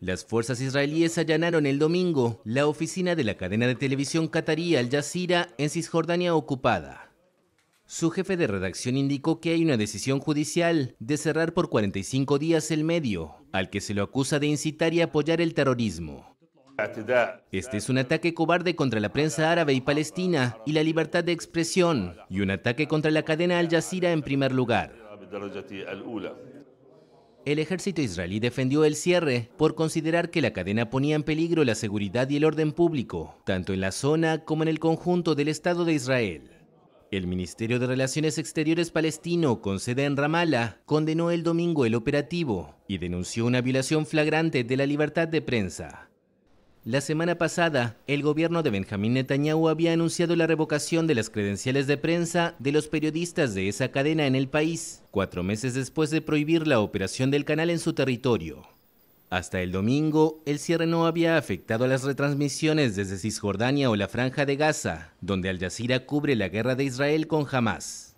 Las fuerzas israelíes allanaron el domingo la oficina de la cadena de televisión qatarí Al Jazeera en Cisjordania ocupada. Su jefe de redacción indicó que hay una decisión judicial de cerrar por 45 días el medio, al que se lo acusa de incitar y apoyar el terrorismo. Este es un ataque cobarde contra la prensa árabe y palestina y la libertad de expresión, y un ataque contra la cadena Al Jazeera en primer lugar. El ejército israelí defendió el cierre por considerar que la cadena ponía en peligro la seguridad y el orden público, tanto en la zona como en el conjunto del Estado de Israel. El Ministerio de Relaciones Exteriores palestino, con sede en Ramallah, condenó el domingo el operativo y denunció una violación flagrante de la libertad de prensa, la semana pasada, el gobierno de Benjamín Netanyahu había anunciado la revocación de las credenciales de prensa de los periodistas de esa cadena en el país, cuatro meses después de prohibir la operación del canal en su territorio. Hasta el domingo, el cierre no había afectado a las retransmisiones desde Cisjordania o la Franja de Gaza, donde Al Jazeera cubre la guerra de Israel con Hamas.